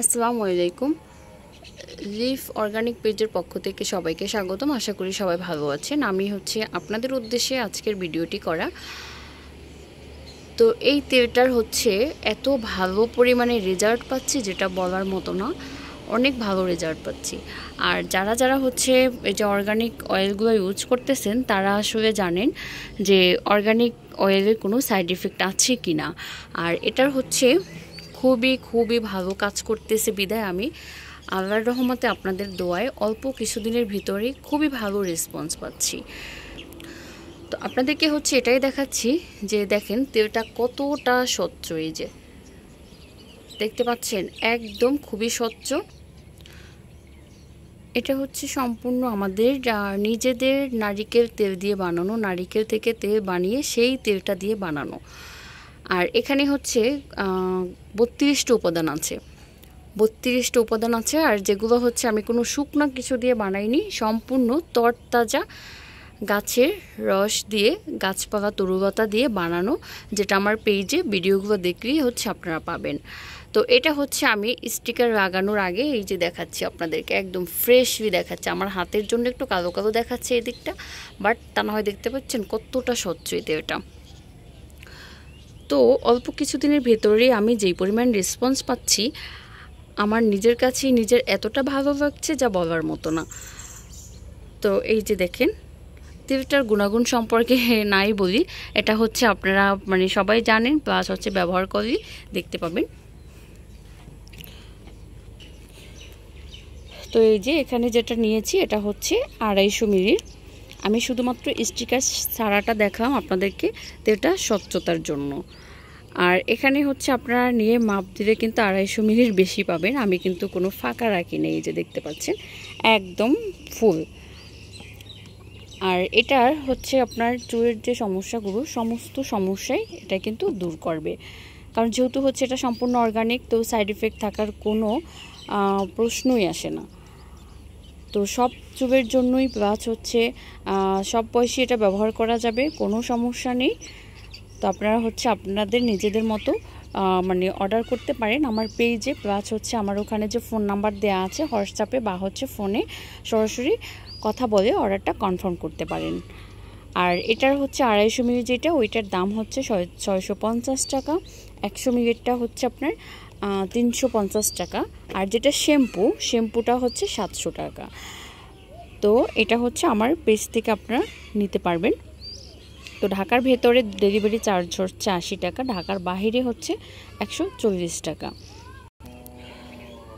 আসসালামু আলাইকুম leaf organic পেজের পক্ষ থেকে সবাইকে স্বাগতম আশা করি সবাই ভালো আছেন আমি হচ্ছে আপনাদের উদ্দেশ্যে আজকের ভিডিওটি করা তো এই তেলটার হচ্ছে এত ভালো পরিমাণে রেজাল্ট পাচ্ছি যেটা বলার মতো না অনেক ভালো রেজাল্ট পাচ্ছি আর যারা যারা হচ্ছে এই যে অর্গানিক অয়েলগুলো ইউজ করতেছেন তারা আসলে জানেন যে অর্গানিক অয়েলের কোনো সাইড এফেক্ট আছে কি না আর এটার হচ্ছে খুবই খুবই ভালো কাজ করতেছে বিদায় আমি আল্লাহর রহমতে আপনাদের দোয়ায় অল্প কিছুদিনের ভিতরে খুবই ভালো রেসপন্স পাচ্ছি তো আপনাদেরকে হচ্ছে এটাই দেখাচ্ছি যে দেখেন তেলটা কতটা স্বচ্ছ এই যে দেখতে পাচ্ছেন একদম খুবই স্বচ্ছ এটা হচ্ছে সম্পূর্ণ আমাদের নিজেদের নারিকেল তেল দিয়ে বানানো নারিকেল থেকে তেল বানিয়ে সেই তেলটা দিয়ে বানানো আর এখানে হচ্ছে বত্রিশটা উপাদান আছে বত্রিশটা উপাদান আছে আর যেগুলো হচ্ছে আমি কোনো শুকনো কিছু দিয়ে বানাইনি সম্পূর্ণ তরতাজা গাছের রস দিয়ে গাছপালা তরুলতা দিয়ে বানানো যেটা আমার পেজে ভিডিওগুলো দেখলেই হচ্ছে আপনারা পাবেন তো এটা হচ্ছে আমি স্টিকার লাগানোর আগে এই যে দেখাচ্ছি আপনাদেরকে একদম ফ্রেশলি দেখাচ্ছে আমার হাতের জন্য একটু কালো কালো দেখাচ্ছে এদিকটা বাট তা না হয় দেখতে পাচ্ছেন কতটা স্বচ্ছ এতে এটা তো অল্প কিছুদিনের ভেতরেই আমি যেই পরিমাণ রেসপন্স পাচ্ছি আমার নিজের কাছেই নিজের এতটা ভালো লাগছে যা বলার মতো না তো এই যে দেখেন তেলটার গুণাগুণ সম্পর্কে নাই বলি এটা হচ্ছে আপনারা মানে সবাই জানেন প্লাস হচ্ছে ব্যবহার করি দেখতে পাবেন তো এই যে এখানে যেটা নিয়েছি এটা হচ্ছে আড়াইশো মিলির আমি শুধুমাত্র স্টিকার সারাটা দেখাম আপনাদেরকে তো এটা স্বচ্ছতার জন্য আর এখানে হচ্ছে আপনারা নিয়ে মাপ দিলে কিন্তু আড়াইশো মিনিট বেশি পাবেন আমি কিন্তু কোনো ফাঁকা রাখি নেই যে দেখতে পাচ্ছেন একদম ফুল আর এটার হচ্ছে আপনার চুলের যে সমস্যাগুলো সমস্ত সমস্যাই এটা কিন্তু দূর করবে কারণ যেহেতু হচ্ছে এটা সম্পূর্ণ অর্গানিক তো সাইড এফেক্ট থাকার কোনো প্রশ্নই আসে না তো সব চুলের জন্যই প্লাস হচ্ছে সব বয়সী এটা ব্যবহার করা যাবে কোনো সমস্যা নেই তো আপনারা হচ্ছে আপনাদের নিজেদের মতো মানে অর্ডার করতে পারেন আমার পেজে প্লাস হচ্ছে আমার ওখানে যে ফোন নাম্বার দেয়া আছে হোয়াটসঅ্যাপে বা হচ্ছে ফোনে সরাসরি কথা বলে অর্ডারটা কনফার্ম করতে পারেন আর এটার হচ্ছে আড়াইশো মিনিট যেটা ওইটার দাম হচ্ছে ছয়শো পঞ্চাশ টাকা একশো মিনিটটা হচ্ছে আপনার তিনশো পঞ্চাশ টাকা আর যেটা শ্যাম্পু শ্যাম্পুটা হচ্ছে সাতশো টাকা তো এটা হচ্ছে আমার পেজ থেকে আপনারা নিতে পারবেন তো ঢাকার ভেতরে ডেলিভারি চার্জ হচ্ছে আশি টাকা ঢাকার বাহিরে হচ্ছে একশো চল্লিশ টাকা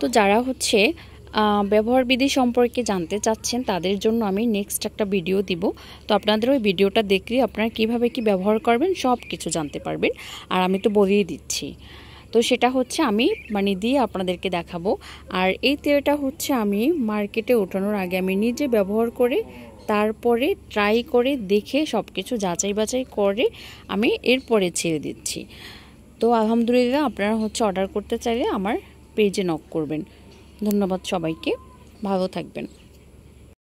তো যারা হচ্ছে ব্যবহার বিধি সম্পর্কে জানতে চাচ্ছেন তাদের জন্য আমি নেক্সট একটা ভিডিও দিব তো আপনাদের ওই ভিডিওটা দেখলে আপনারা কিভাবে কি ব্যবহার করবেন সব কিছু জানতে পারবেন আর আমি তো বলিয়ে দিচ্ছি তো সেটা হচ্ছে আমি মানে দিয়ে আপনাদেরকে দেখাবো আর এই তেলটা হচ্ছে আমি মার্কেটে ওঠানোর আগে আমি নিজে ব্যবহার করে তারপরে ট্রাই করে দেখে সব কিছু যাচাই বাছাই করে আমি এরপরে ছেড়ে দিচ্ছি তো আলহামদুলিল্লাহ আপনারা হচ্ছে অর্ডার করতে চাইলে আমার পেজে নক করবেন ধন্যবাদ সবাইকে ভালো থাকবেন